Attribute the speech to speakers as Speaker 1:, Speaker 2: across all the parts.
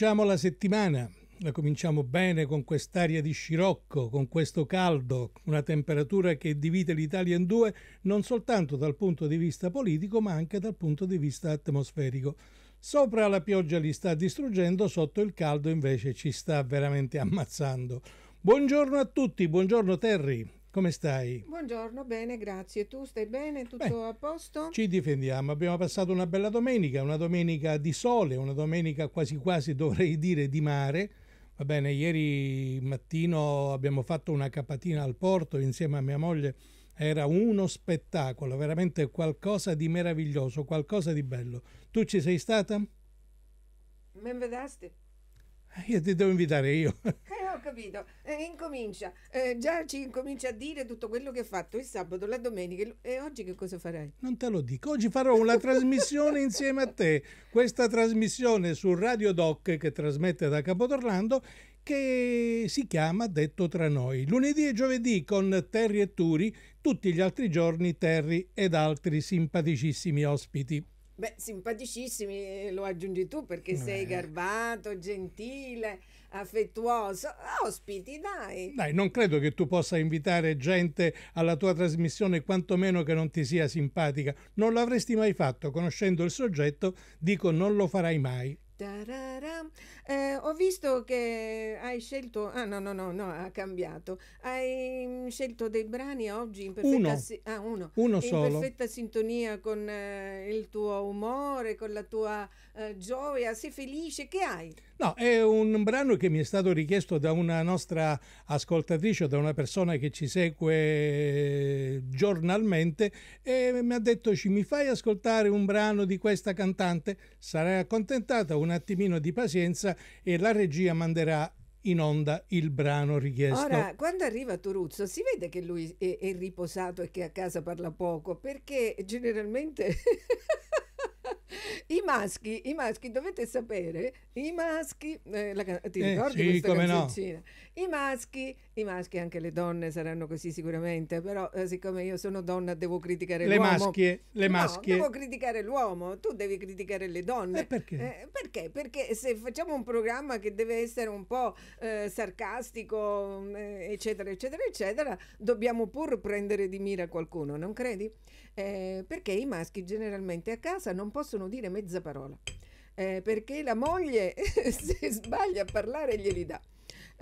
Speaker 1: Cominciamo la settimana, la cominciamo bene con quest'aria di scirocco, con questo caldo, una temperatura che divide l'Italia in due non soltanto dal punto di vista politico ma anche dal punto di vista atmosferico. Sopra la pioggia li sta distruggendo, sotto il caldo invece ci sta veramente ammazzando. Buongiorno a tutti, buongiorno Terry. Come stai?
Speaker 2: Buongiorno, bene, grazie. Tu stai bene? Tutto Beh, a posto? Ci
Speaker 1: difendiamo. Abbiamo passato una bella domenica, una domenica di sole, una domenica quasi quasi dovrei dire di mare. Va bene, ieri mattino abbiamo fatto una capatina al porto insieme a mia moglie. Era uno spettacolo, veramente qualcosa di meraviglioso, qualcosa di bello. Tu ci sei stata?
Speaker 2: Ben vedaste.
Speaker 1: Eh, io ti devo invitare io.
Speaker 2: Eh, ho capito. Eh, incomincia. Eh, già ci incomincia a dire tutto quello che hai fatto il sabato, la domenica. E oggi che cosa farai?
Speaker 1: Non te lo dico. Oggi farò una trasmissione insieme a te. Questa trasmissione su Radio Doc che trasmette da Capodorlando che si chiama Detto tra noi. Lunedì e giovedì con Terry e Turi, tutti gli altri giorni Terry ed altri simpaticissimi ospiti.
Speaker 2: Beh, simpaticissimi eh, lo aggiungi tu perché sei garbato, gentile, affettuoso. Ospiti, dai.
Speaker 1: Dai, non credo che tu possa invitare gente alla tua trasmissione quantomeno che non ti sia simpatica. Non l'avresti mai fatto, conoscendo il soggetto, dico non lo farai mai.
Speaker 2: Eh, ho visto che hai scelto. Ah, no, no, no, no, ha cambiato. Hai mm, scelto dei brani oggi in perfetta, uno. Si... Ah, uno. Uno in perfetta sintonia con eh, il tuo umore, con la tua eh, gioia. Sei felice? Che hai?
Speaker 1: No, è un brano che mi è stato richiesto da una nostra ascoltatrice da una persona che ci segue giornalmente e mi ha detto ci mi fai ascoltare un brano di questa cantante? Sarai accontentata, un attimino di pazienza e la regia manderà in onda il brano richiesto. Ora,
Speaker 2: quando arriva Turuzzo, si vede che lui è, è riposato e che a casa parla poco, perché generalmente I maschi, i maschi, dovete sapere, i maschi, eh, la, ti eh, ricordi sì, questa come canzoncina? No. I maschi, i maschi, anche le donne saranno così sicuramente, però eh, siccome io sono donna devo criticare le l'uomo. Maschie, le no, maschie. devo criticare l'uomo, tu devi criticare le donne. Eh perché? Eh, perché? perché? se facciamo un programma che deve essere un po' eh, sarcastico, mm, eh, eccetera, eccetera, eccetera, dobbiamo pur prendere di mira qualcuno, non credi? Eh, perché i maschi generalmente a casa non possono dire mezza parola. Eh, perché la moglie se sbaglia a parlare glieli dà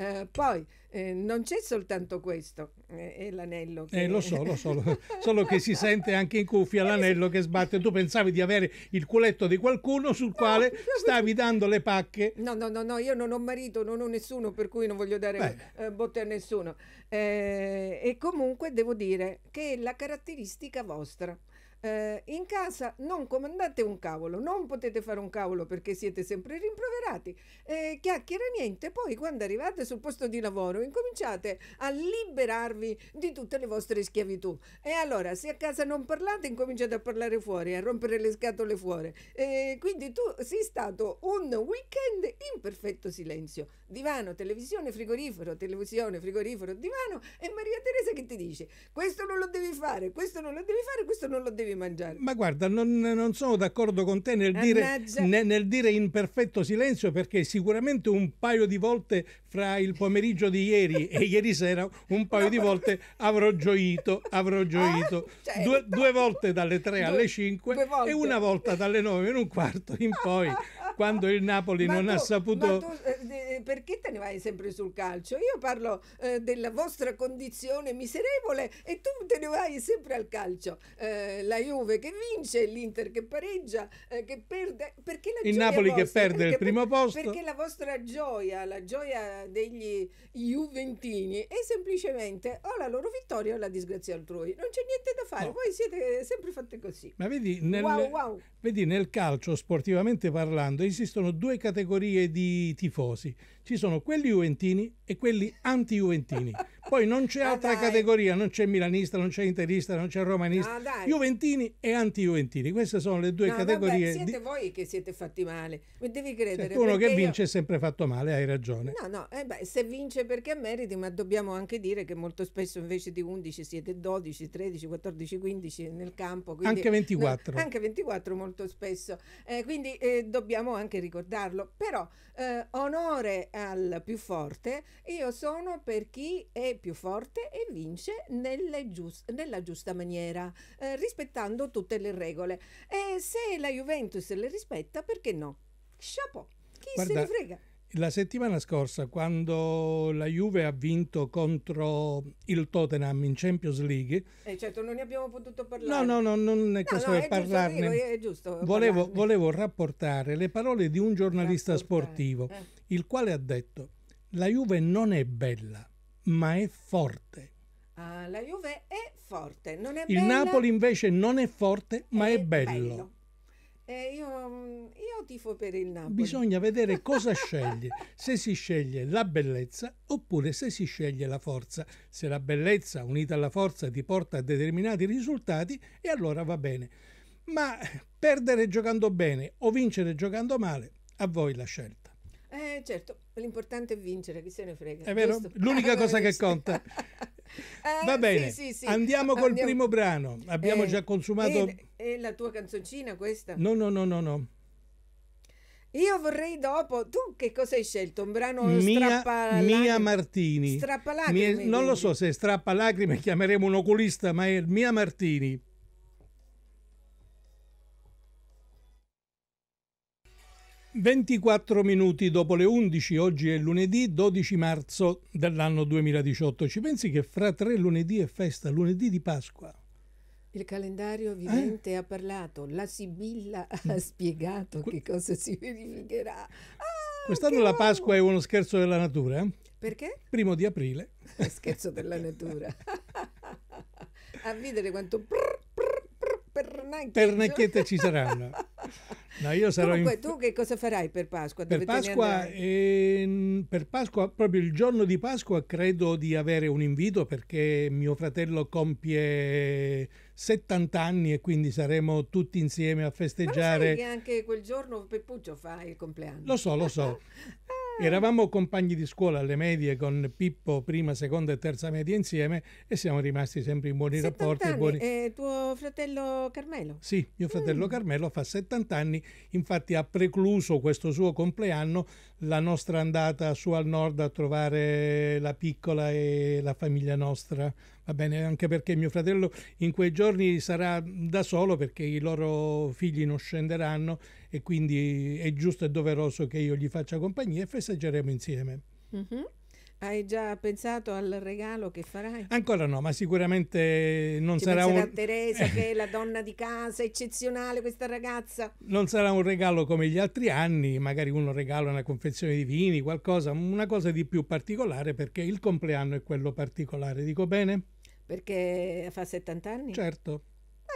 Speaker 2: eh, poi eh, non c'è soltanto questo, eh, è l'anello. Eh, che... lo so, lo so,
Speaker 1: solo che si sente anche in cuffia eh, l'anello che sbatte.
Speaker 2: Tu pensavi di avere il culetto di qualcuno sul no, quale stavi dando le pacche. No, no, no, no, io non ho marito, non ho nessuno, per cui non voglio dare eh, botte a nessuno. e comunque devo dire che è la caratteristica vostra eh, in casa non comandate un cavolo, non potete fare un cavolo perché siete sempre rimproverati, eh, chiacchiere niente, poi quando arrivate sul posto di lavoro incominciate a liberarvi di tutte le vostre schiavitù. E allora se a casa non parlate incominciate a parlare fuori, a rompere le scatole fuori. Eh, quindi tu sei stato un weekend in perfetto silenzio. Divano, televisione, frigorifero, televisione, frigorifero, divano e Maria Teresa che ti dice questo non lo devi fare, questo non lo devi fare, questo non lo devi fare devi mangiare. Ma guarda,
Speaker 1: non, non sono d'accordo con te nel eh, dire, ne, nel dire, in perfetto silenzio perché sicuramente un paio di volte fra il pomeriggio di ieri e ieri sera un paio di volte avrò gioito, avrò eh, gioito. Ah, certo. due, due, volte dalle 3 alle 5 e una volta dalle 9 e un quarto in poi. quando il Napoli ma non tu, ha saputo... Tu,
Speaker 2: eh, eh, perché te ne vai sempre sul calcio? Io parlo eh, della vostra condizione miserevole e tu te ne vai sempre al calcio. Eh, la Juve che vince, l'Inter che pareggia, eh, che perde... Perché la il Napoli vostra, che perde il primo posto. Perché la vostra gioia, la gioia degli juventini è semplicemente o la loro vittoria o la disgrazia altrui. Non c'è niente da fare, no. voi siete sempre fatti così.
Speaker 1: Ma vedi nel, wow, wow. vedi nel calcio, sportivamente parlando, esistono due categorie di tifosi. Ci sono quelli juventini e quelli anti-juventini. Poi non c'è ah, altra dai. categoria, non c'è milanista, non c'è interista, non c'è romanista, no, Juventini e anti-Juventini. Queste sono le due no, categorie. Vabbè, siete di...
Speaker 2: voi che siete fatti male, mi devi cioè, credere. Cioè, uno che vince io...
Speaker 1: è sempre fatto male, hai ragione.
Speaker 2: No, no, eh beh, se vince perché meriti, ma dobbiamo anche dire che molto spesso invece di 11 siete 12, 13, 14, 15 nel campo. Anche 24. No, anche 24 molto spesso. Eh, quindi eh, dobbiamo anche ricordarlo. Però eh, onore al più forte, io sono per chi è più forte e vince giust- nella giusta maniera, eh, rispettando tutte le regole. E se la Juventus le rispetta, perché no? Chapeau, chi Guarda, se ne frega.
Speaker 1: La settimana scorsa, quando la Juve ha vinto contro il Tottenham in Champions League,
Speaker 2: eh certo, non ne abbiamo potuto parlare. No, no, no non è no, questo no, per parlarne. Giusto, è giusto volevo, parlarne.
Speaker 1: volevo, rapportare le parole di un giornalista rapportare. sportivo, eh. il quale ha detto: La Juve non è bella, ma è forte.
Speaker 2: Ah, la Juve è forte, non è Il Napoli
Speaker 1: invece non è forte, ma è, è bello. bello.
Speaker 2: Eh, io, io tifo per il Napoli.
Speaker 1: Bisogna vedere cosa sceglie, se si sceglie la bellezza oppure se si sceglie la forza. Se la bellezza unita alla forza ti porta a determinati risultati, e allora va bene. Ma perdere giocando bene o vincere giocando male, a voi la scelta.
Speaker 2: Eh certo, L'importante è vincere, chi se ne frega. È vero, Giusto? l'unica ah, cosa che
Speaker 1: conta.
Speaker 2: Eh, Va bene, sì, sì, sì. andiamo col andiamo. primo
Speaker 1: brano. Abbiamo eh, già consumato. Eh,
Speaker 2: è la tua canzoncina questa? No,
Speaker 1: no, no, no, no.
Speaker 2: Io vorrei dopo. Tu che cosa hai scelto? Un brano Mia, Mia
Speaker 1: Martini. Strappalacrime. Mia, non lo so se strappalacrime chiameremo un oculista, ma è Mia Martini. 24 minuti dopo le 11, oggi è lunedì 12 marzo dell'anno 2018. Ci pensi che fra tre lunedì è festa, lunedì di Pasqua?
Speaker 2: Il calendario vivente eh? ha parlato, la Sibilla ha mm. spiegato que- che cosa si verificherà. Ah, Quest'anno la Pasqua è uno
Speaker 1: scherzo della natura? Eh? Perché? Primo di aprile.
Speaker 2: scherzo della natura. a vedere quanto... pernacchiette ci
Speaker 1: saranno. No, io sarò Comunque, in...
Speaker 2: tu che cosa farai per Pasqua? Per Pasqua,
Speaker 1: eh, per Pasqua, proprio il giorno di Pasqua, credo di avere un invito perché mio fratello compie 70 anni e quindi saremo tutti insieme a festeggiare. Ma sai che
Speaker 2: anche quel giorno Peppuccio fa il compleanno. Lo
Speaker 1: so, lo so. Eravamo compagni di scuola alle medie con Pippo, prima, seconda e terza media insieme e siamo rimasti sempre in buoni rapporti. Anni. Buoni...
Speaker 2: Eh, tuo fratello Carmelo?
Speaker 1: Sì, mio mm. fratello mm. Carmelo fa 70 anni, infatti ha precluso questo suo compleanno la nostra andata su al nord a trovare la piccola e la famiglia nostra va bene, anche perché mio fratello in quei giorni sarà da solo perché i loro figli non scenderanno e quindi è giusto e doveroso che io gli faccia compagnia e festeggeremo insieme.
Speaker 2: Mm-hmm. Hai già pensato al regalo che farai?
Speaker 1: Ancora no, ma sicuramente non Ci sarà un...
Speaker 2: Teresa che è la donna di casa, eccezionale questa ragazza.
Speaker 1: Non sarà un regalo come gli altri anni, magari uno regala una confezione di vini, qualcosa, una cosa di più particolare perché il compleanno è quello particolare, dico bene?
Speaker 2: perché fa 70 anni. Certo.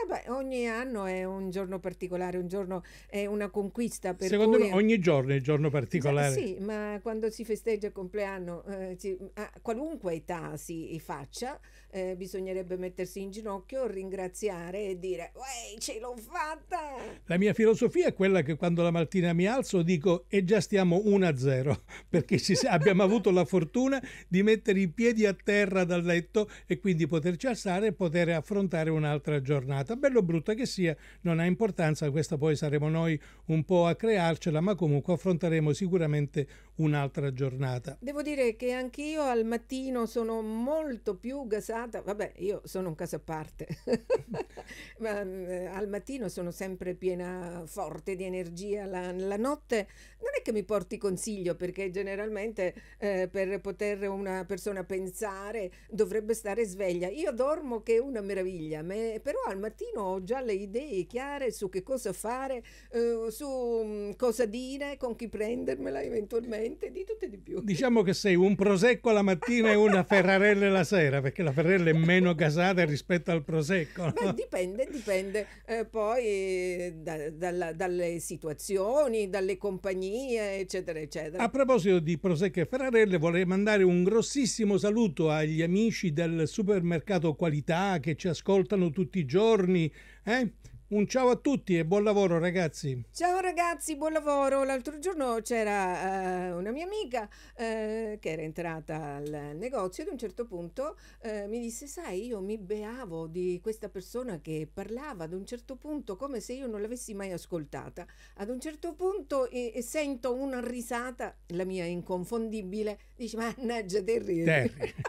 Speaker 2: Eh ogni anno è un giorno particolare, un giorno è una conquista. Per Secondo cui... me ogni
Speaker 1: giorno è un giorno particolare. Sì,
Speaker 2: ma quando si festeggia il compleanno, eh, ci... a qualunque età si faccia, eh, bisognerebbe mettersi in ginocchio, ringraziare e dire Uè, ce l'ho fatta!
Speaker 1: La mia filosofia è quella che quando la mattina mi alzo dico e già stiamo 1-0 perché ci, abbiamo avuto la fortuna di mettere i piedi a terra dal letto e quindi poterci alzare e poter affrontare un'altra giornata. Bello o brutta che sia, non ha importanza, questa poi saremo noi un po' a crearcela, ma comunque affronteremo sicuramente un'altra giornata.
Speaker 2: Devo dire che anch'io al mattino sono molto più gasata giornata, vabbè, io sono un caso a parte, Ma, eh, al mattino sono sempre piena forte di energia, la, la, notte non è che mi porti consiglio perché generalmente eh, per poter una persona pensare dovrebbe stare sveglia. Io dormo che è una meraviglia, ma, però al mattino ho già le idee chiare su che cosa fare, eh, su mm, cosa dire, con chi prendermela eventualmente, di tutto
Speaker 1: e di più. Diciamo che sei un prosecco la mattina e una ferrarella la sera, perché la ferrarella mozzarella è meno casata rispetto al prosecco? No? Beh,
Speaker 2: dipende, dipende eh, poi eh, da, dalla, dalle situazioni, dalle compagnie, eccetera, eccetera. A
Speaker 1: proposito di prosecco e ferrarelle, vorrei mandare un grossissimo saluto agli amici del supermercato Qualità che ci ascoltano tutti i giorni. Eh? Un ciao a tutti e buon lavoro ragazzi.
Speaker 2: Ciao ragazzi, buon lavoro. L'altro giorno c'era eh, una mia amica eh, che era entrata al negozio ad un certo punto eh, mi disse, sai, io mi beavo di questa persona che parlava ad un certo punto come se io non l'avessi mai ascoltata. Ad un certo punto sento una risata, la mia inconfondibile, dice, mannaggia, te ridi.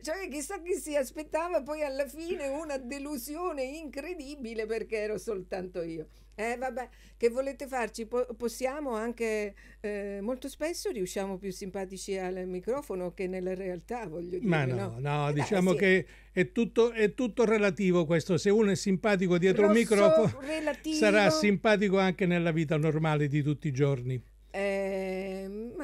Speaker 2: cioè chissà chi si aspettava poi alla fine una delusione incredibile perché ero soltanto io. Eh vabbè, che volete farci? Po- possiamo anche, eh, molto spesso riusciamo più simpatici al microfono che nella realtà, voglio dire. Ma no, no, no eh diciamo dai, sì. che
Speaker 1: è tutto, è tutto, relativo questo, se uno è simpatico dietro Rosso, il microfono relativo. sarà simpatico anche nella vita normale di tutti i giorni. Eh,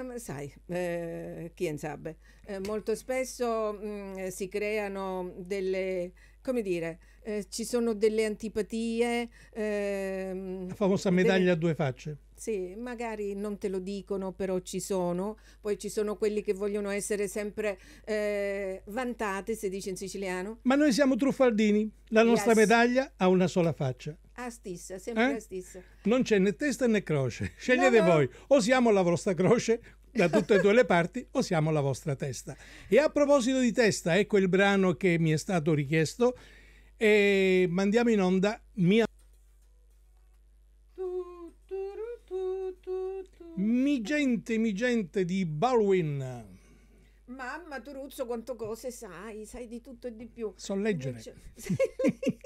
Speaker 2: ma sai, eh, chi sabe, eh, molto spesso mh, mm, si creano delle, come dire, eh, ci sono delle antipatie. Ehm, La famosa medaglia delle... a due facce. Sì, magari non te lo dicono, però ci sono. Poi ci sono quelli che vogliono essere sempre eh, vantate, si dice in siciliano.
Speaker 1: Ma noi siamo truffaldini. La nostra yes. medaglia ha una sola faccia.
Speaker 2: Ah, stessa, sempre eh? la stessa.
Speaker 1: Non c'è né testa né croce. Scegliete no, no. voi, o siamo la vostra croce da tutte e due le parti, o siamo la vostra testa. E a proposito di testa, ecco il brano che mi è stato richiesto e mandiamo in onda mia Mi gente, mi gente di Baldwin.
Speaker 2: Mamma Turuzzo, quanto cose sai, sai di tutto e di più. So leggere.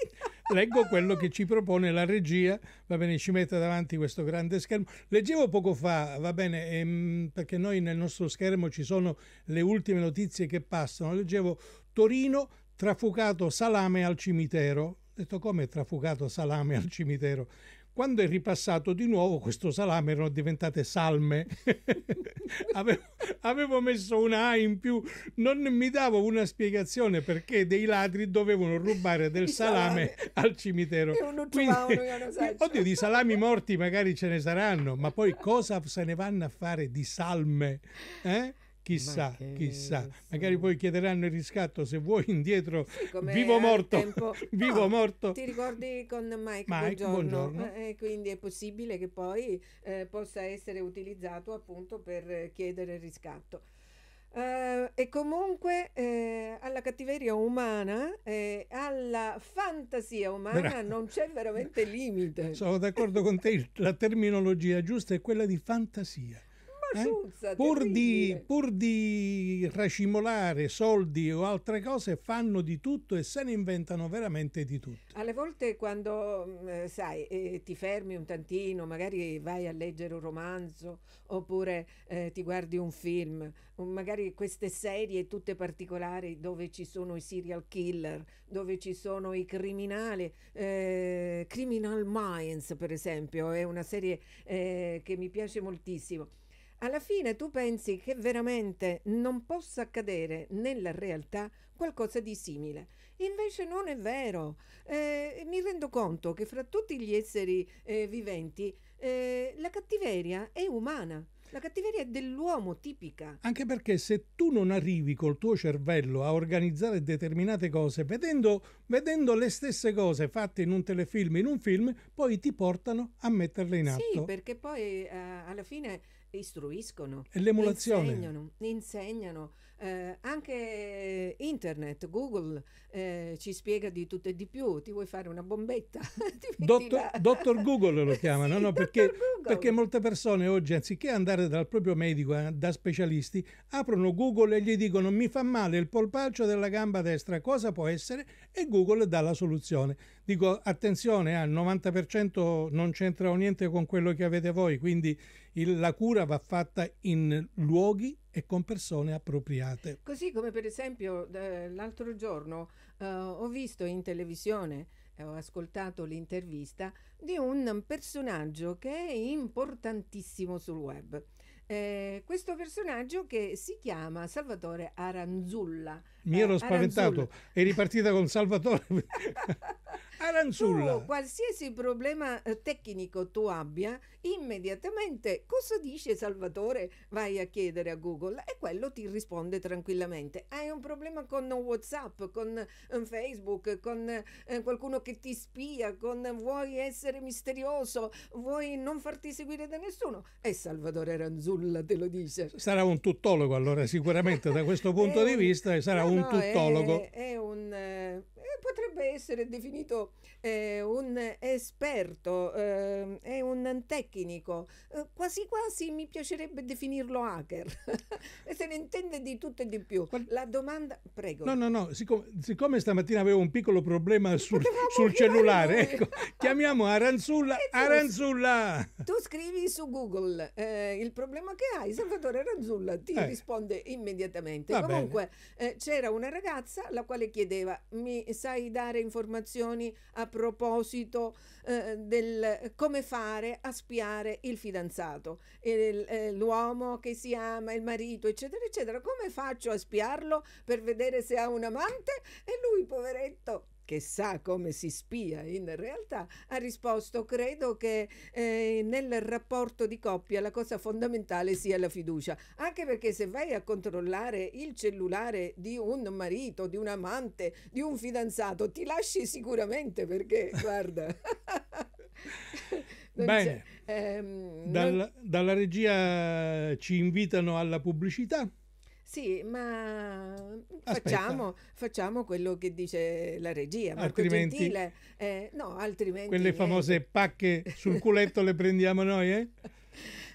Speaker 1: leggo quello che ci propone la regia, va bene, ci mette davanti questo grande schermo. Leggevo poco fa, va bene, ehm, perché noi nel nostro schermo ci sono le ultime notizie che passano, leggevo Torino trafugato salame al cimitero. Ho detto come trafugato salame al cimitero? Quando è ripassato di nuovo questo salame erano diventate salme. avevo, avevo, messo una A in più, non mi davo una spiegazione perché dei ladri dovevano rubare del salame, salame, al cimitero. Quindi, eh, oddio, di salami morti magari ce ne saranno, ma poi cosa se ne vanno a fare di salme? Eh? Chissà, Ma che... chissà, magari poi chiederanno il riscatto se vuoi indietro sì, vivo morto. vivo no, morto. Ti
Speaker 2: ricordi con Mike, Mike Buongiorno? buongiorno. Eh, eh, quindi è possibile che poi eh, possa essere utilizzato appunto per chiedere il riscatto. Uh, e comunque eh, alla cattiveria umana, eh, alla fantasia umana Bra- non c'è veramente limite.
Speaker 1: Sono d'accordo con te, la terminologia giusta è quella di fantasia.
Speaker 2: Eh?
Speaker 1: pur, di, pur, di, racimolare soldi o altre cose fanno di tutto e se ne inventano veramente di tutto.
Speaker 2: Alle volte quando mm, eh, sai eh, ti fermi un tantino, magari vai a leggere un romanzo oppure eh, ti guardi un film, magari queste serie tutte particolari dove ci sono i serial killer, dove ci sono i criminali, Criminal Minds per esempio è una serie che mi piace moltissimo alla fine tu pensi che veramente non possa accadere nella realtà qualcosa di simile. Invece non è vero. Eh, mi rendo conto che fra tutti gli esseri eh, viventi eh, la cattiveria è umana. La cattiveria è dell'uomo tipica.
Speaker 1: Anche perché se tu non arrivi col tuo cervello a organizzare determinate cose, vedendo, vedendo, le stesse cose fatte in un telefilm, in un film, poi ti portano a metterle in atto. Sì, perché
Speaker 2: poi eh, alla fine istruiscono, l'emulazione. insegnano, insegnano. Eh, anche internet, Google eh, ci spiega di tutto e di più, ti vuoi fare una bombetta? Dottor,
Speaker 1: dottor, Google lo chiamano, sì, no? perché, perché, molte persone oggi anziché andare dal proprio medico, eh, da specialisti, aprono Google e gli dicono mi fa male il polpaccio della gamba destra, cosa può essere? E Google dà la soluzione. Dico attenzione, eh, al 90% non c'entra niente con quello che avete voi, quindi il, la cura va fatta in luoghi e con persone appropriate.
Speaker 2: Così come per esempio eh, l'altro giorno eh, ho visto in televisione eh, ho ascoltato l'intervista di un personaggio che è importantissimo sul web. Eh, questo personaggio che si chiama Salvatore Aranzulla. Mi ero eh, spaventato, Aranzulla.
Speaker 1: eri partita con Salvatore. Aranzulla. Tu,
Speaker 2: qualsiasi problema eh, tecnico tu abbia, immediatamente cosa dice Salvatore? Vai a chiedere a Google e quello ti risponde tranquillamente. Hai un problema con WhatsApp, con eh, Facebook, con eh, qualcuno che ti spia, con vuoi essere misterioso, vuoi non farti seguire da nessuno? E Salvatore Aranzulla te lo dice.
Speaker 1: Sarà un tuttologo allora sicuramente da questo punto di vista sarà no, un tuttologo. È,
Speaker 2: è un, eh, potrebbe essere definito medico, un esperto, ehm, è un tecnico, eh, quasi quasi mi piacerebbe definirlo hacker, e se ne intende di tutto e di più. La domanda, prego. No, no, no,
Speaker 1: siccome, siccome stamattina avevo un piccolo problema sul, sul cellulare, ecco, chiamiamo Aranzulla, Aranzulla!
Speaker 2: Tu scrivi su Google eh, il problema che hai, Salvatore Aranzulla ti eh. risponde immediatamente. Va Comunque eh, c'era una ragazza la quale chiedeva, mi sai dare informazioni a proposito eh, del come fare a spiare il fidanzato, il, eh, l'uomo che si ama, il marito, eccetera, eccetera. Come faccio a spiarlo per vedere se ha un amante? E lui, poveretto, che sa come si spia in realtà, ha risposto credo che eh, nel rapporto di coppia la cosa fondamentale sia la fiducia, anche perché se vai a controllare il cellulare di un marito, di un amante, di un fidanzato, ti lasci sicuramente perché guarda... Bene, ehm, Dal, non...
Speaker 1: dalla regia ci invitano alla pubblicità.
Speaker 2: Sì, ma facciamo, facciamo, quello che dice la regia. Marco altrimenti, Gentile, eh, no, altrimenti. Quelle niente. famose
Speaker 1: pacche sul culetto le prendiamo noi, eh?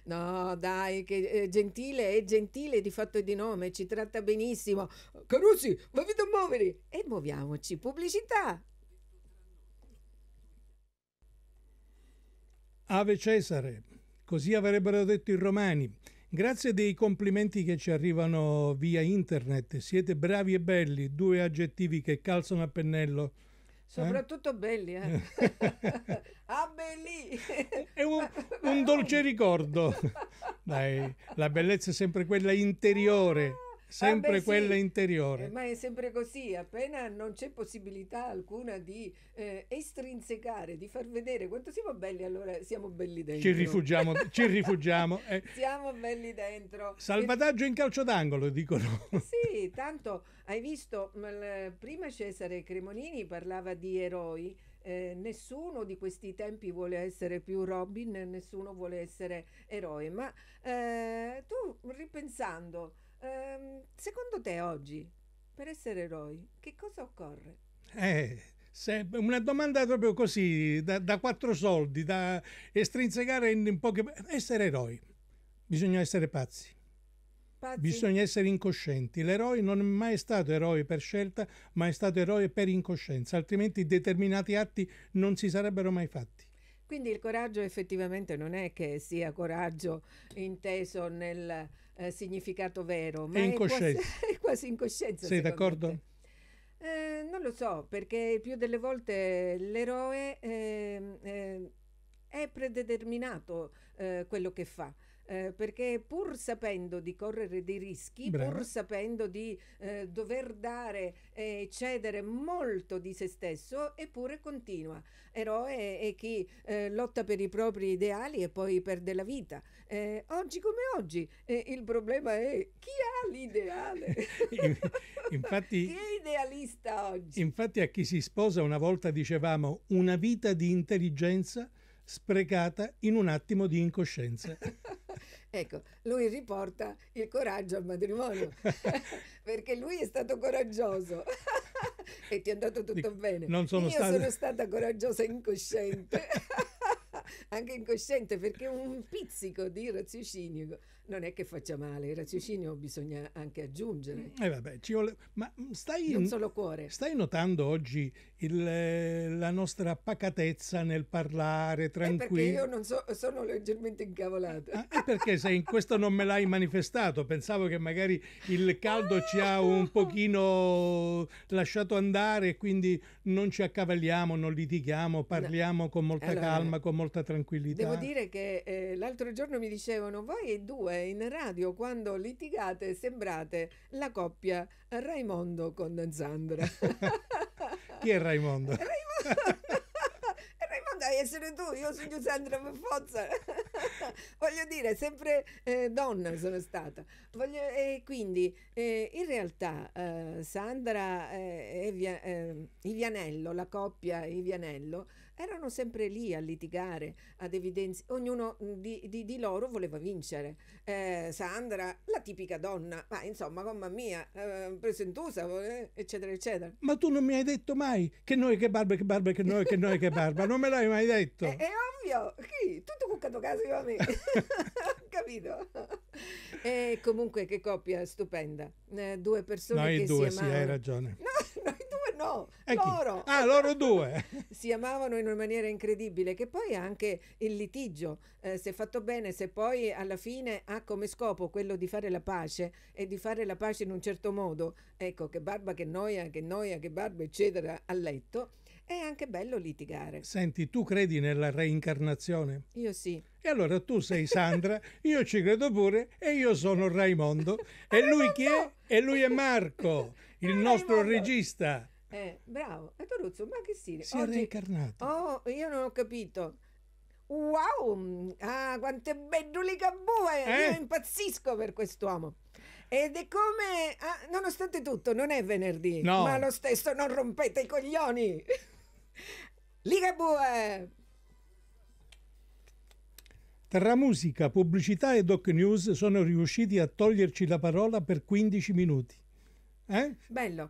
Speaker 2: No, dai, che eh, gentile è gentile di fatto e di nome, ci tratta benissimo. Carusi, vai a muovere! E muoviamoci, pubblicità!
Speaker 1: Ave Cesare, così avrebbero detto i romani Grazie dei complimenti che ci arrivano via internet. Siete bravi e belli, due aggettivi che calzano a pennello. Soprattutto
Speaker 2: eh? belli, eh. ah, belli! È un,
Speaker 1: un dolce ricordo. Dai, la bellezza è sempre quella interiore sempre Vabbè, quella sì, interiore. Eh, ma
Speaker 2: è sempre così, appena non c'è possibilità alcuna di eh, estrinsecare, di far vedere quanto siamo belli, allora siamo belli dentro. Ci rifugiamo, ci
Speaker 1: rifugiamo. Eh.
Speaker 2: Siamo belli dentro. Salvataggio
Speaker 1: e... in calcio d'angolo, dicono.
Speaker 2: Eh sì, tanto hai visto, mm, prima Cesare Cremonini parlava di eroi. Eh, nessuno di questi tempi vuole essere più Robin, nessuno vuole essere eroe, ma eh, tu ripensando Um, secondo te oggi, per essere eroi, che cosa occorre?
Speaker 1: Eh, se, una domanda proprio così, da, da quattro soldi, da estrinsecare in, in poche... Essere eroi, bisogna essere pazzi.
Speaker 2: Pazzi. Bisogna
Speaker 1: essere incoscienti. L'eroe non è mai stato eroe per scelta, ma è stato eroe per incoscienza, altrimenti determinati atti non si sarebbero mai fatti.
Speaker 2: Quindi il coraggio effettivamente non è che sia coraggio inteso nel eh, significato vero, ma è, È, quasi, è quasi incoscienza. Sei d'accordo? Te. Eh, non lo so, perché più delle volte l'eroe eh, eh, è predeterminato eh, quello che fa. Eh, perché pur sapendo di correre dei rischi, Brava. pur sapendo di eh, dover dare e cedere molto di se stesso, eppure continua. Eroe è chi eh, lotta per i propri ideali e poi perde la vita. Eh, oggi come oggi eh, il problema è chi ha l'ideale?
Speaker 1: infatti, chi
Speaker 2: è idealista oggi?
Speaker 1: Infatti a chi si sposa una volta dicevamo una vita di intelligenza sprecata in un attimo di incoscienza.
Speaker 2: ecco, lui riporta il coraggio al matrimonio, perché lui è stato coraggioso e ti è andato tutto Dico, bene. Non sono Io stata... sono stata coraggiosa e incosciente. Anche incosciente perché un pizzico di raziocinio non è che faccia male, il raziocinio bisogna anche aggiungere. Mm, eh vabbè, ci vuole... ma stai, non solo cuore. stai
Speaker 1: notando oggi il, eh, la nostra pacatezza nel parlare, tranquillo? Eh perché
Speaker 2: io so, sono leggermente incavolata.
Speaker 1: Ah, perché se in questo non me l'hai manifestato, pensavo che magari il caldo ci ha un pochino lasciato andare, e quindi non ci accavaliamo, non litighiamo, parliamo no. con molta allora, calma, con molta tranquillità. Devo
Speaker 2: dire che eh, l'altro giorno mi dicevano, voi due in radio quando litigate sembrate la coppia Raimondo con Zandra. Chi è Raimondo? Raimondo. Raimondo devi essere tu, io sono Sandra per forza. Voglio dire, sempre eh, donna sono stata. Voglio, eh, quindi, eh, in realtà eh, Sandra eh, e eh, Ivianello, la coppia Ivianello, erano sempre lì a litigare, ad evidenziare, ognuno di, di, di, loro voleva vincere. Eh, Sandra, la tipica donna, ma insomma, mamma mia, eh, presentuosa, eh, eccetera, eccetera. Ma tu
Speaker 1: non mi hai detto mai che noi che barba, che barba, che noi, che noi, che barba, non me l'hai mai detto. È, è
Speaker 2: ovvio, chi? Tutto cuccato caso io a me, capito? E comunque che coppia stupenda. Eh, due persone noi che due, si amavano. Sì, hai ragione. No, noi due no, loro. Ah, loro due. si amavano in una maniera incredibile, che poi anche il litigio, eh, se fatto bene, se poi alla fine ha come scopo quello di fare la pace e di fare la pace in un certo modo, ecco che barba, che noia, che noia, che barba, eccetera, a letto è anche bello litigare.
Speaker 1: Senti, tu credi nella reincarnazione? Io sì. E allora tu sei Sandra, io ci credo pure e io sono Raimondo. e lui chi è? E lui è Marco, il nostro Raimondo. regista.
Speaker 2: Eh, bravo. E Peruzzo, ma che stile? Si Oggi... è reincarnato. Oh, io non ho capito. Wow! Ah, quante bellulica bue! Eh? Io impazzisco per quest'uomo. Ed è come, ah, nonostante tutto, non è venerdì, no. ma lo stesso non rompete i coglioni. Ligabue!
Speaker 1: Tra musica, pubblicità e doc news sono riusciti a toglierci la parola per 15 minuti.
Speaker 2: Eh? Bello.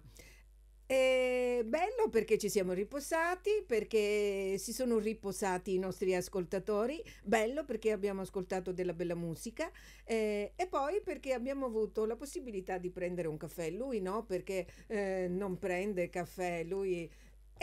Speaker 2: È bello perché ci siamo riposati, perché si sono riposati i nostri ascoltatori, bello perché abbiamo ascoltato della bella musica eh, e poi perché abbiamo avuto la possibilità di prendere un caffè. Lui no, perché eh, non prende caffè, lui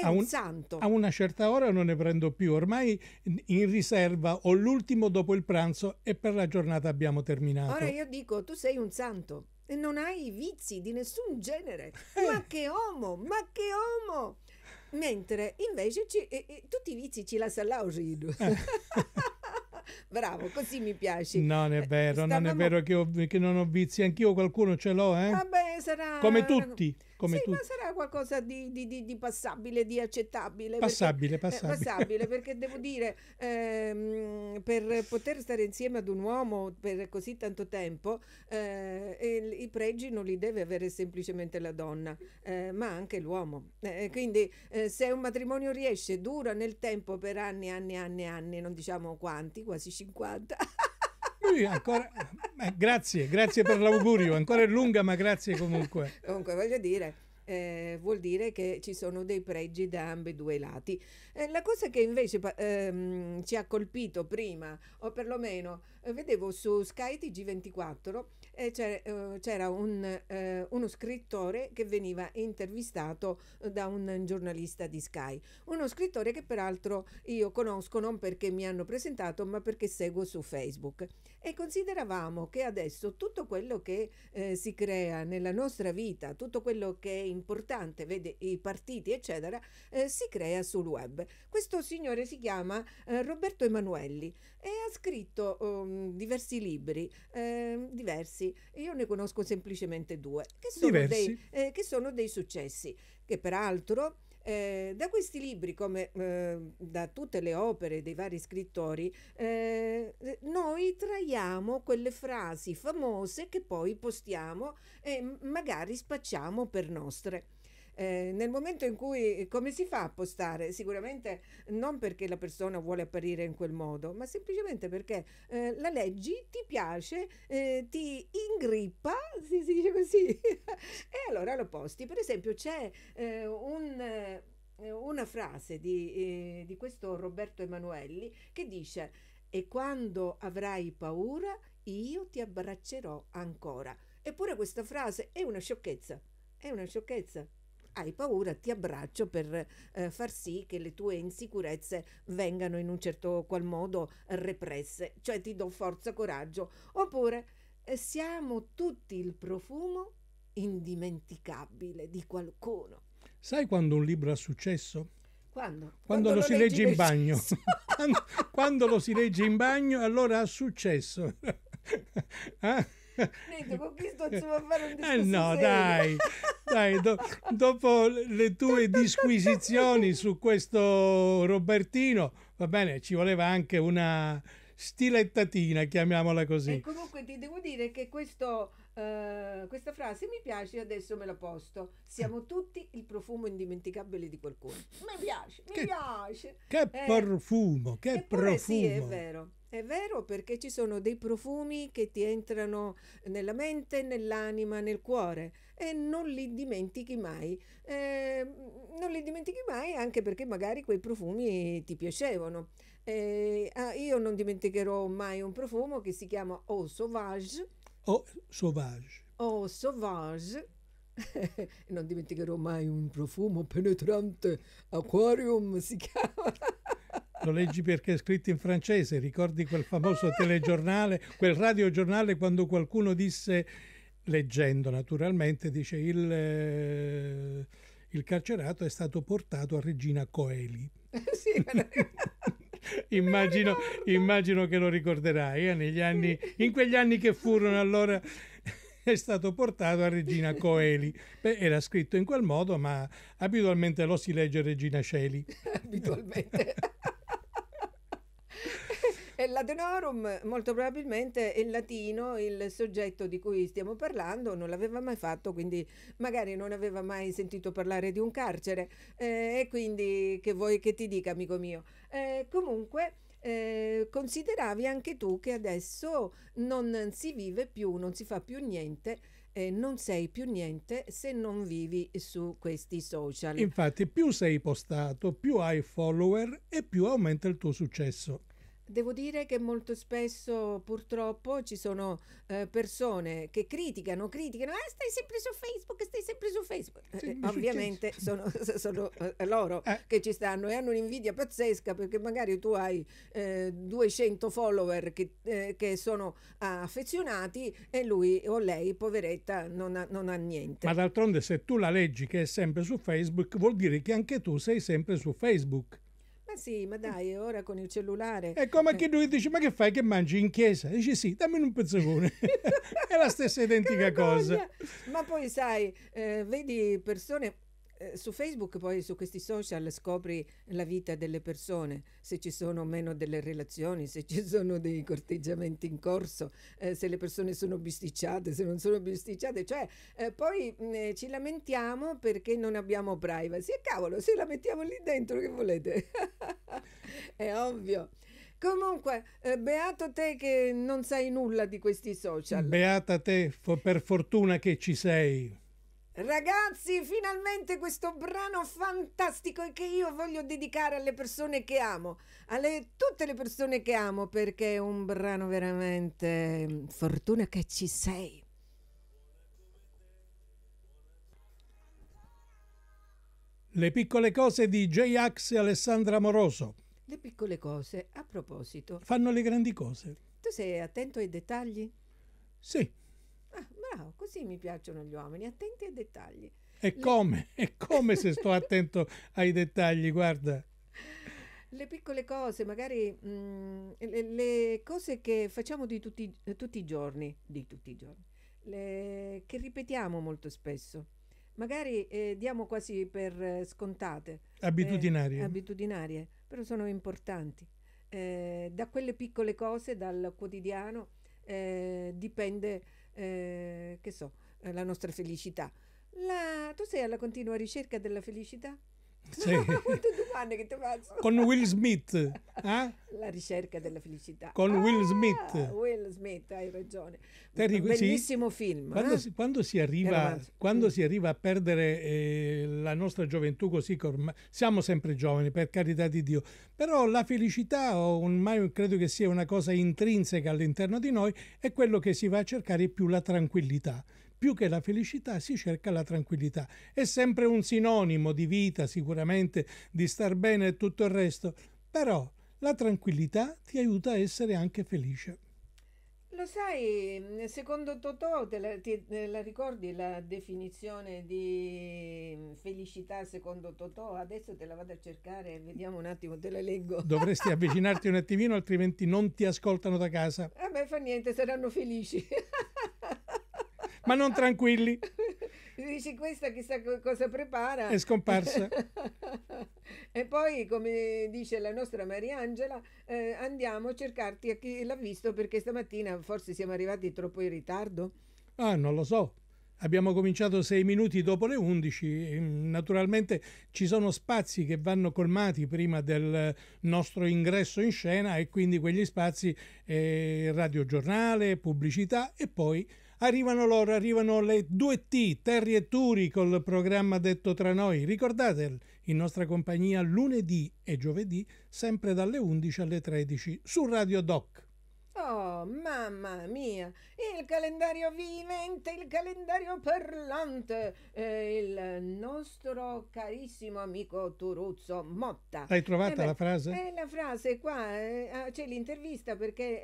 Speaker 2: a, un, santo. a,
Speaker 1: una certa ora non ne prendo più, ormai in riserva ho l'ultimo dopo il pranzo e per la giornata abbiamo terminato. Ora io
Speaker 2: dico, tu sei un santo e non hai vizi di nessun genere. Eh. Ma che uomo, ma che uomo! Mentre invece ci, eh, eh, tutti i vizi ci lascia là rido. Eh. Bravo, così mi piace. Non
Speaker 1: è eh, vero, Stavamo... non è vero che, ho, che non ho vizi, anch'io qualcuno ce l'ho, eh?
Speaker 2: Vabbè, sarà... Come tutti. Come sì, tutti. ma sarà qualcosa di, di, di, di passabile, di accettabile. Passabile, perché, passabile. Eh, passabile perché devo dire, ehm, per poter stare insieme ad un uomo per così tanto tempo, eh, i pregi non li deve avere semplicemente la donna, eh, ma anche l'uomo. Eh, quindi eh, se un matrimonio riesce, dura nel tempo per anni, anni, anni, anni, non diciamo quanti, quasi 50.
Speaker 1: Lui ancora... Eh, grazie, grazie per l'augurio, ancora è lunga ma grazie comunque.
Speaker 2: Comunque voglio dire, eh, vuol dire che ci sono dei pregi da ambedue i lati. Eh, la cosa che invece ehm, ci ha colpito prima, o perlomeno eh, vedevo su Sky TG24 eh, c'era, eh, c'era un, eh, uno scrittore che veniva intervistato eh, da un giornalista di Sky. Uno scrittore che peraltro io conosco non perché mi hanno presentato ma perché seguo su Facebook. E consideravamo che adesso tutto quello che eh, si crea nella nostra vita, tutto quello che è importante, vede i partiti eccetera, si crea sul web. Questo signore si chiama Roberto Emanuelli e ha scritto... Um, Mm, diversi libri, eh, diversi, io ne conosco semplicemente due, che sono, dei, eh, che sono dei successi, che peraltro... Eh, da questi libri, come eh, da tutte le opere dei vari scrittori, eh, noi traiamo quelle frasi famose che poi postiamo e magari spacciamo per nostre. Eh, nel momento in cui eh, come si fa a postare? Sicuramente non perché la persona vuole apparire in quel modo, ma semplicemente perché eh, la leggi, ti piace, eh, ti ingrippa, si, si dice così, e allora lo posti. Per esempio c'è eh, un una frase di, eh, di, questo Roberto Emanuelli che dice e quando avrai paura io ti abbraccerò ancora. Eppure questa frase è una sciocchezza, è una sciocchezza, hai paura, ti abbraccio per eh, far sì che le tue insicurezze vengano in un certo qual modo represse, cioè ti do forza, coraggio. Oppure eh, siamo tutti il profumo indimenticabile di qualcuno. Sai
Speaker 1: quando un libro ha successo?
Speaker 2: Quando? Quando, quando lo, lo, si legge in bagno. quando, quando,
Speaker 1: lo si legge in bagno, allora ha successo. ah?
Speaker 2: Niente, con chi sto a fare un eh discorso eh no, serio? dai,
Speaker 1: dai do, dopo le tue disquisizioni su questo Robertino, va bene, ci voleva anche una stilettatina, chiamiamola così. E
Speaker 2: comunque ti devo dire che questo, uh, questa frase mi piace, adesso me la posto. Siamo tutti il profumo indimenticabile di qualcuno. Mi piace, mi che, piace. Che eh.
Speaker 1: profumo, che profumo. Sì, è
Speaker 2: vero. È vero perché ci sono dei profumi che ti entrano nella mente, nell'anima, nel cuore e non li dimentichi mai. Eh, non li dimentichi mai anche perché magari quei profumi ti piacevano. Eh, ah, io non dimenticherò mai un profumo che si chiama Eau Sauvage. Eau Sauvage. Eau Sauvage. non dimenticherò mai un profumo penetrante. Aquarium si chiama.
Speaker 1: lo leggi perché è scritto in francese, ricordi quel famoso telegiornale, quel radiogiornale quando qualcuno disse, leggendo naturalmente, dice il, eh, il carcerato è stato portato a Regina Coeli. sì, Immagino, immagino, che lo ricorderai eh? anni, in quegli anni che furono allora è stato portato a Regina Coeli. Beh, era scritto in quel modo, ma abitualmente lo si legge Regina Celi. abitualmente.
Speaker 2: E l'adenorum, molto probabilmente il latino, il soggetto di cui stiamo parlando, non l'aveva mai fatto, quindi magari non aveva mai sentito parlare di un carcere. Eh, e quindi che vuoi che ti dica, amico mio? Eh, comunque. Eh, consideravi anche tu che adesso non si vive più, non si fa più niente, eh, non sei più niente se non vivi su questi social.
Speaker 1: Infatti, più sei postato, più hai follower e più aumenta il tuo successo.
Speaker 2: Devo dire che molto spesso purtroppo ci sono eh, persone che criticano, criticano, ah, stai sempre su Facebook, stai sempre su Facebook. Eh, ovviamente sono, sono eh, eh loro eh. che ci stanno e hanno un'invidia pazzesca perché magari tu hai 200 follower che, che, sono ah, affezionati e lui o lei, poveretta, non ha, non ha niente.
Speaker 1: Ma d'altronde se tu la leggi che è sempre su Facebook vuol dire che anche tu sei sempre su Facebook.
Speaker 2: Ma eh sì, ma dai, ora con il cellulare. Ecco,
Speaker 1: ma eh. che lui dice: Ma che fai che mangi in chiesa? Dice sì, dammi un pezzone. è la stessa identica cosa.
Speaker 2: Ma poi sai, eh, vedi persone, eh, su Facebook poi su questi social scopri la vita delle persone, se ci sono o meno delle relazioni, se ci sono dei corteggiamenti in corso, eh, se le persone sono bisticciate, se non sono bisticciate, cioè eh, poi mh, mm, eh, ci lamentiamo perché non abbiamo privacy e cavolo, se la mettiamo lì dentro che volete? È ovvio. Comunque, eh, beato te che non sai nulla di questi social. Beata te, for
Speaker 1: per fortuna che ci sei.
Speaker 2: Ragazzi, finalmente questo brano fantastico che io voglio dedicare alle persone che amo, alle tutte le persone che amo, perché è un brano veramente... Mm, fortuna che ci sei.
Speaker 1: Le piccole cose di J-Ax e Alessandra Moroso.
Speaker 2: Le piccole cose, a proposito.
Speaker 1: Fanno le grandi cose.
Speaker 2: Tu sei attento ai dettagli? Sì bravo, così mi piacciono gli uomini, attenti ai dettagli. E come? E
Speaker 1: come se sto attento ai dettagli, guarda.
Speaker 2: Le piccole cose, magari mh, mm, le, le, cose che facciamo di tutti, tutti i giorni, di tutti i giorni, le, che ripetiamo molto spesso, magari eh, diamo quasi per eh, scontate. Eh, abitudinarie. Eh, abitudinarie, però sono importanti. Eh, da quelle piccole cose, dal quotidiano, eh, dipende eh, che so, eh, la nostra felicità. La, tu sei alla continua ricerca della felicità? Sì. Tutte domande che ti faccio. Con
Speaker 1: Will Smith. Eh?
Speaker 2: La ricerca della felicità. Con ah, Will
Speaker 1: Smith.
Speaker 2: Will Smith, hai ragione. Terrico, Bellissimo sì. film. Quando, eh? si,
Speaker 1: quando, si arriva, quando mm. si arriva, a perdere eh, la nostra gioventù così, siamo sempre giovani, per carità di Dio, però la felicità ormai credo che sia una cosa intrinseca all'interno di noi è quello che si va a cercare più la tranquillità più che la felicità si cerca la tranquillità. È sempre un sinonimo di vita, sicuramente, di star bene e tutto il resto, però la tranquillità ti aiuta a essere anche felice.
Speaker 2: Lo sai, secondo Totò, te la, te, te la, ricordi la definizione di felicità secondo Totò? Adesso te la vado a cercare, vediamo un attimo, te la leggo. Dovresti
Speaker 1: avvicinarti un attimino, altrimenti non ti ascoltano da casa.
Speaker 2: A me ah, fa niente, saranno felici.
Speaker 1: ma non tranquilli.
Speaker 2: Dici questa chissà cosa prepara. È scomparsa. e poi, come dice la nostra Mariangela, eh, andiamo a cercarti a chi l'ha visto perché stamattina forse siamo arrivati troppo in ritardo. Ah,
Speaker 1: non lo so. Abbiamo cominciato sei minuti dopo le 11, mm, naturalmente ci sono spazi che vanno colmati prima del nostro ingresso in scena e quindi quegli spazi eh, radiogiornale, pubblicità e poi Arrivano loro, arrivano le 2T, Terry e Turi col programma detto tra noi. Ricordate, in nostra compagnia lunedì e giovedì, sempre dalle 11 alle 13 su Radio Doc.
Speaker 2: Oh, mamma mia! Il calendario vivente, il calendario parlante, eh, il nostro carissimo amico Turuzzo Motta. Hai trovata eh la frase? Eh, la frase qua, eh, ah, c'è l'intervista perché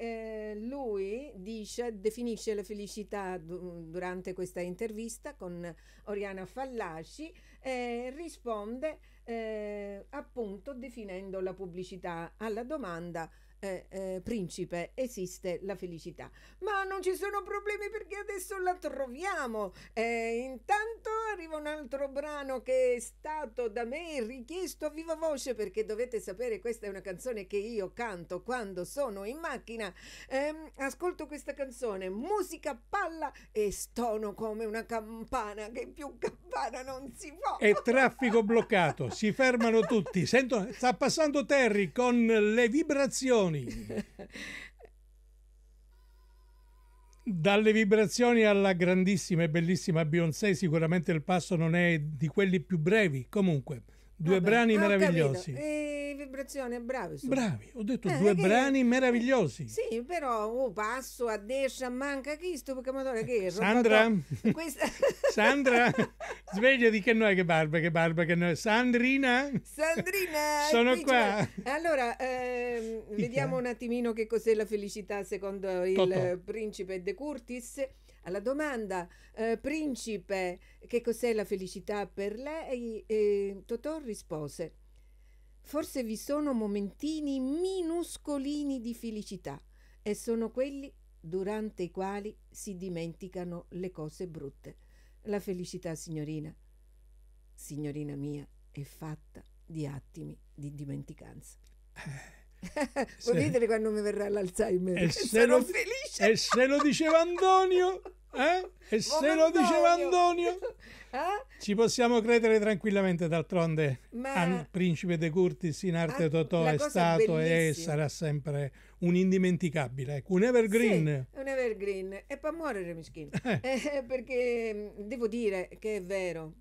Speaker 2: eh, lui dice, definisce la felicità du durante questa intervista con Oriana Fallaci e eh, risponde eh, appunto definendo la pubblicità alla domanda eh, eh, principe esiste la felicità. Ma non ci sono problemi perché adesso la troviamo. Eh, intanto arriva un altro brano che è stato da me richiesto a viva voce perché dovete sapere questa è una canzone che io canto quando sono in macchina. Ehm, ascolto questa canzone, musica palla e stono come una campana che più campana non si può. E
Speaker 1: traffico bloccato, si fermano tutti. Sento, sta passando Terry con le vibrazioni vibrazioni. Dalle vibrazioni alla grandissima e bellissima Beyoncé sicuramente il passo non è di quelli più brevi, comunque Due Vabbè, brani ah, meravigliosi.
Speaker 2: E vibrazione, bravi. Sono. Bravi, ho detto eh, due brani che...
Speaker 1: meravigliosi.
Speaker 2: Sì, però oh, passo a destra, manca questo perché madonna che è Sandra, questa...
Speaker 1: Sandra, svegliati che noi che barba, che barba che noi. Sandrina,
Speaker 2: Sandrina, eh, sono qua. Allora, ehm, vediamo un attimino che cos'è la felicità secondo il Totò. principe De Curtis. Alla domanda eh, Principe, che cos'è la felicità per lei? Eh, Totò rispose Forse vi sono momentini minuscolini di felicità e sono quelli durante i quali si dimenticano le cose brutte. La felicità, signorina, signorina mia, è fatta di attimi di dimenticanza. Vuoi ridere quando mi verrà l'Alzheimer? E se lo, felice. E se lo diceva Antonio? Eh?
Speaker 1: E Buon se Antonio. lo diceva Antonio?
Speaker 2: Eh?
Speaker 1: Ci possiamo credere tranquillamente, d'altronde Ma... Principe De Curtis in arte ah, Totò è stato bellissima. e sarà sempre un indimenticabile, ecco, un evergreen.
Speaker 2: Sì, un evergreen. E poi muore Mischino. Eh. Eh, perché devo dire che è vero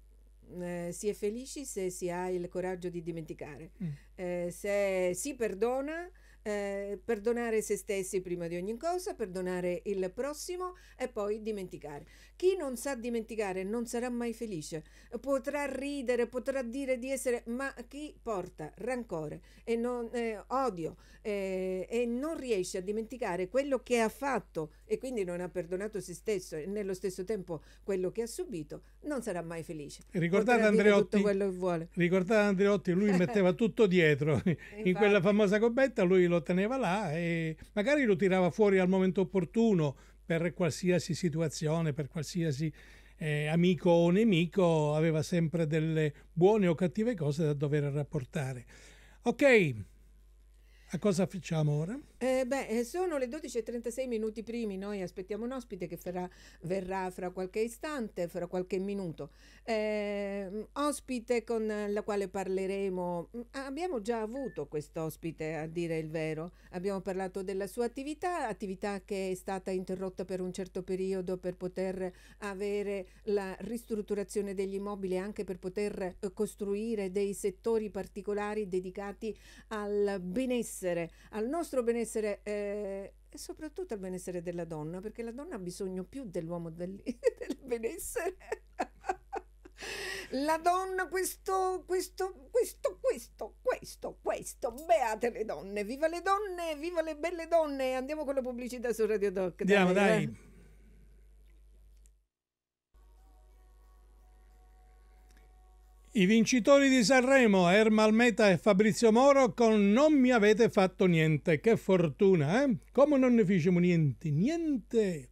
Speaker 2: eh, si è felici se si ha il coraggio di dimenticare, mm. eh, se si perdona, eh, perdonare se stessi prima di ogni cosa, perdonare il prossimo e poi dimenticare. Chi non sa dimenticare non sarà mai felice. Potrà ridere, potrà dire di essere, ma chi porta rancore e non, eh, odio eh, e non riesce a dimenticare quello che ha fatto e quindi non ha perdonato se stesso e nello stesso tempo quello che ha subito, non sarà mai felice. Ricordate Andreotti, quello che vuole. Ricordate
Speaker 1: Andreotti, lui metteva tutto dietro in quella famosa gobetta, lui lo teneva là e magari lo tirava fuori al momento opportuno per qualsiasi situazione, per qualsiasi eh, amico o nemico, aveva sempre delle buone o cattive cose da dover rapportare. Ok, a cosa facciamo ora?
Speaker 2: Eh beh, eh, sono le 12.36 minuti primi, noi aspettiamo un ospite che farà, verrà fra qualche istante, fra qualche minuto. Eh, ospite con la quale parleremo, mm, abbiamo già avuto quest'ospite a dire il vero, abbiamo parlato della sua attività, attività che è stata interrotta per un certo periodo per poter avere la ristrutturazione degli immobili e anche per poter eh, costruire dei settori particolari dedicati al benessere benessere, al nostro benessere eh, e soprattutto al benessere della donna, perché la donna ha bisogno più dell'uomo del, del benessere. la donna, questo, questo, questo, questo, questo, questo, beate le donne, viva le donne, viva le belle donne, andiamo con la pubblicità su Radio Doc. Andiamo, dai. dai. Eh.
Speaker 1: I vincitori di Sanremo, Ermal Meta e Fabrizio Moro, con Non mi avete fatto niente. Che fortuna, eh? Come non ne facciamo niente? Niente! E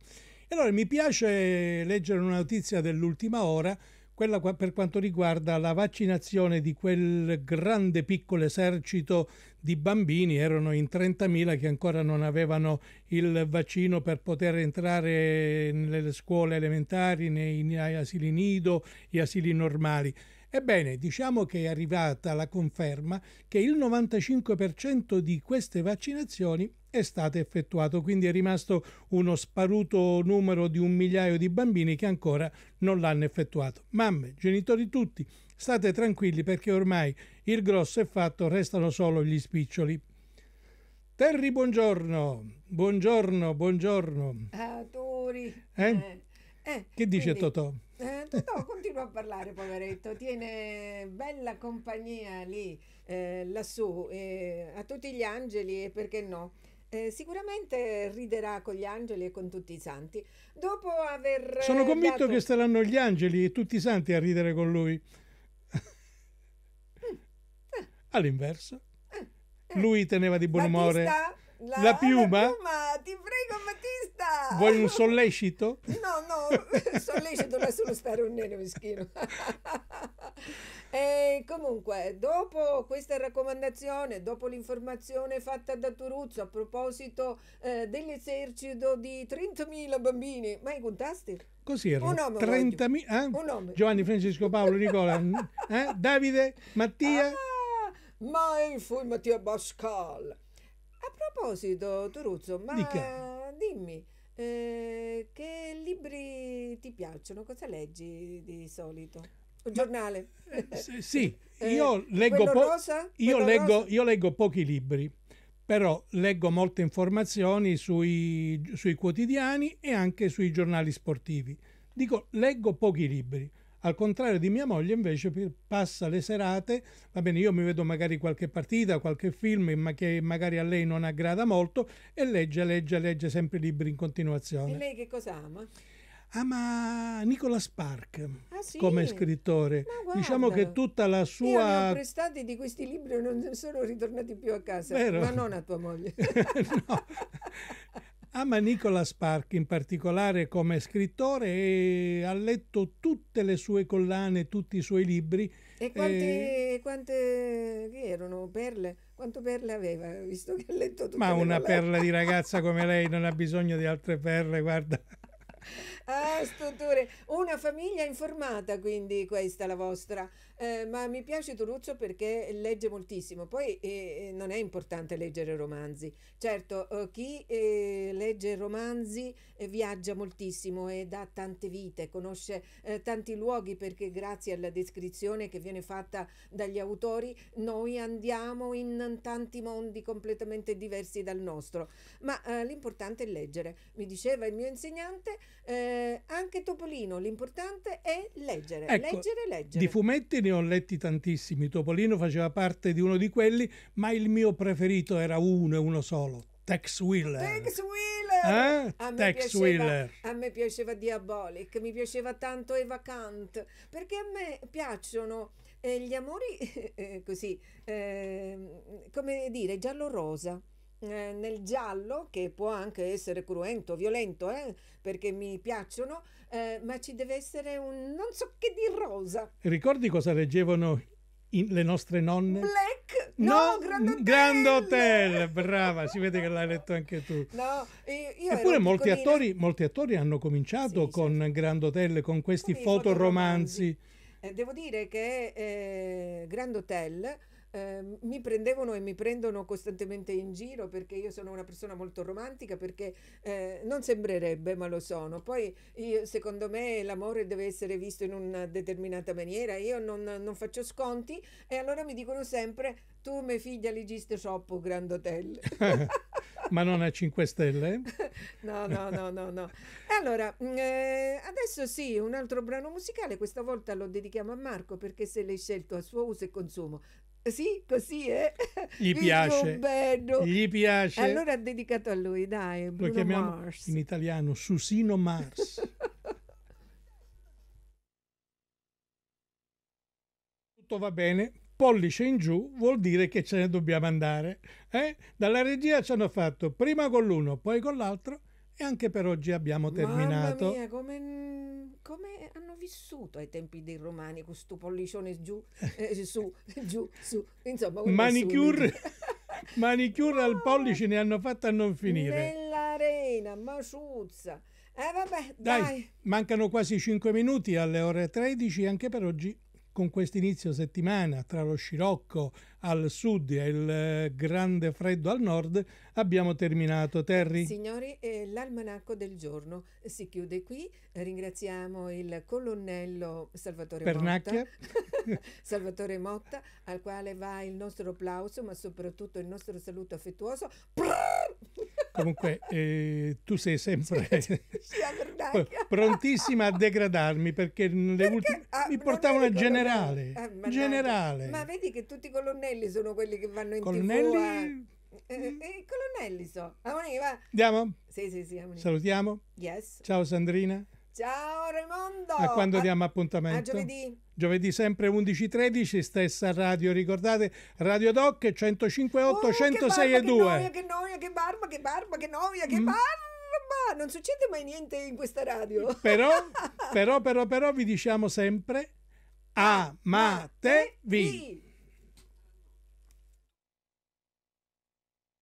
Speaker 1: allora mi piace leggere una notizia dell'ultima ora, quella per quanto riguarda la vaccinazione di quel grande piccolo esercito di bambini, erano in 30.000 che ancora non avevano il vaccino per poter entrare nelle scuole elementari, negli asili nido, gli asili normali. Ebbene, diciamo che è arrivata la conferma che il 95% di queste vaccinazioni è stato effettuato, quindi è rimasto uno sparuto numero di un migliaio di bambini che ancora non l'hanno effettuato. Mamme, genitori tutti, state tranquilli perché ormai il grosso è fatto, restano solo gli spiccioli. Terry, buongiorno. Buongiorno, buongiorno.
Speaker 2: Autori. Eh eh? eh? eh, che dice quindi, Totò? Eh, no, continua a parlare, poveretto. Tiene bella compagnia lì, eh, lassù, eh, a tutti gli angeli e perché no? Eh, sicuramente riderà con gli angeli e con tutti i santi. Dopo aver. Eh, Sono convinto dato... che
Speaker 1: saranno gli angeli e tutti i santi a ridere con lui. Mm, eh. All'inverso. Eh, lui teneva di buon Battista? umore.
Speaker 2: La, la, piuma? la, piuma? Ti prego, Battista! Vuoi un
Speaker 1: sollecito?
Speaker 2: No, no, sollecito lascialo stare un nero meschino. e comunque, dopo questa raccomandazione, dopo l'informazione fatta da Turuzzo a proposito eh, dell'esercito di 30.000 bambini, ma i contasti? Così era. Un uomo. 30.000,
Speaker 1: eh? un uomo. Giovanni Francesco Paolo Nicola, eh? Davide,
Speaker 2: Mattia. Ah, ma io Mattia Pascal. A proposito, Turuzzo, ma Dica. dimmi, eh, che libri ti piacciono? Cosa leggi di solito? Un giornale? Eh, sì, eh, io, leggo, po rosa? Io, leggo,
Speaker 1: io leggo pochi libri però leggo molte informazioni sui, sui, quotidiani e anche sui giornali sportivi. Dico, leggo pochi libri, al contrario di mia moglie invece passa le serate, va bene, io mi vedo magari qualche partita, qualche film ma che magari a lei non aggrada molto e legge, legge, legge sempre libri in continuazione. E
Speaker 2: lei che cosa ama? ama
Speaker 1: Nicola Spark ah, sì? come scrittore. Diciamo che tutta la sua. Io ne ho
Speaker 2: prestati di questi libri e non sono ritornati più a casa, Vero? ma non a tua moglie. no.
Speaker 1: Ama Nicola Spark in particolare come scrittore e ha letto tutte le sue collane, tutti i suoi libri. E eh, quante,
Speaker 2: e... quante erano perle? Quanto perle aveva, visto che ha letto tutte Ma le una collane. perla di
Speaker 1: ragazza come lei non ha bisogno di altre perle, guarda.
Speaker 2: Ah, stutture. Una famiglia informata, quindi questa la vostra. Eh, ma mi piace Turuzzo perché legge moltissimo, poi eh, eh, non è importante leggere romanzi. Certo, eh, chi eh, legge romanzi viaggia moltissimo e dà tante vite, conosce tanti luoghi perché grazie alla descrizione che viene fatta dagli autori noi andiamo in tanti mondi completamente diversi dal nostro. Ma l'importante è leggere. Mi diceva il mio insegnante, anche Topolino, l'importante è leggere, ecco, leggere, leggere. Di
Speaker 1: fumetti ne ho letti tantissimi, Topolino faceva parte di uno di quelli, ma il mio preferito era uno e uno solo, Tex Wheeler. Tex
Speaker 2: Wheeler! Eh? A, me Tex piaceva, Wheeler. a me piaceva Diabolic, mi piaceva tanto Eva Kant, perché a me piacciono eh, gli amori eh, così, ehm, come dire, giallo-rosa. Eh, nel giallo, che può anche essere cruento, violento, eh, perché mi piacciono, eh, ma ci deve essere un non so che di rosa.
Speaker 1: Ricordi cosa leggevano in, le nostre nonne? Black? No, no Grand Hotel. Grand Hotel! brava, si vede che l'hai letto anche tu. No,
Speaker 2: io, Eppure molti attori,
Speaker 1: molti attori, hanno cominciato sì, con certo. Grand Hotel, con questi fotoromanzi. fotoromanzi.
Speaker 2: Eh, devo dire che eh, Grand Hotel Ehm, mi prendevano e mi prendono costantemente in giro perché io sono una persona molto romantica, perché eh, non sembrerebbe, ma lo sono. Poi io, secondo me l'amore deve essere visto in una determinata maniera, io non, non faccio sconti e allora mi dicono sempre tu mia figlia ligiste troppo, Grand Hotel.
Speaker 1: ma non a 5 stelle?
Speaker 2: no, no, no, no, no. Allora, mm, eh, adesso sì, un altro brano musicale, questa volta lo dedichiamo a Marco perché se l'hai scelto a suo uso e consumo. Sì, così è. Eh? Gli piace. Bello. Gli piace. Allora è dedicato a lui, dai. Bruno Lo chiamiamo Mars.
Speaker 1: in italiano Susino Mars.
Speaker 2: Tutto va bene,
Speaker 1: pollice in giù vuol dire che ce ne dobbiamo andare. Eh? Dalla regia ci hanno fatto prima con l'uno, poi con l'altro e anche per oggi abbiamo terminato. Mamma mia,
Speaker 2: come, come hanno vissuto ai tempi dei romani con questo pollicione giù, eh, su, giù, su. Insomma, manicure,
Speaker 1: manicure oh, al pollice ne hanno fatta a non finire.
Speaker 2: Nell'arena, maciuzza. Eh vabbè, dai. dai.
Speaker 1: Mancano quasi 5 minuti alle ore 13 anche per oggi con questo inizio settimana tra lo scirocco, al sud e il eh, grande freddo al nord, abbiamo terminato. Terry?
Speaker 2: Signori, eh, l'almanacco del giorno si chiude qui. Ringraziamo il colonnello Salvatore Pernacchia. Motta, Salvatore Motta, al quale va il nostro applauso, ma soprattutto il nostro saluto affettuoso.
Speaker 1: Comunque, eh, tu sei sempre prontissima a degradarmi perché, perché? Ultime... Ah, mi portavano a generale.
Speaker 2: Ah, generale. Ma vedi che tutti i colonnelli colonnelli sono quelli che vanno in colonnelli... TV a... eh, eh, eh colonnelli so. Ammoneva. Andiamo? Sì, sì, sì. Salutiamo. Yes.
Speaker 1: Ciao Sandrina.
Speaker 2: Ciao Raimondo. A quando a... diamo
Speaker 1: appuntamento? A giovedì. Giovedì sempre 11.13, stessa radio, ricordate? Radio Doc 105.8, oh, 106 e 2.
Speaker 2: Che noia, che barba, che barba, che noia, che mm. barba. Non succede mai niente in questa radio.
Speaker 1: Però, però, però, però vi diciamo sempre... Amatevi!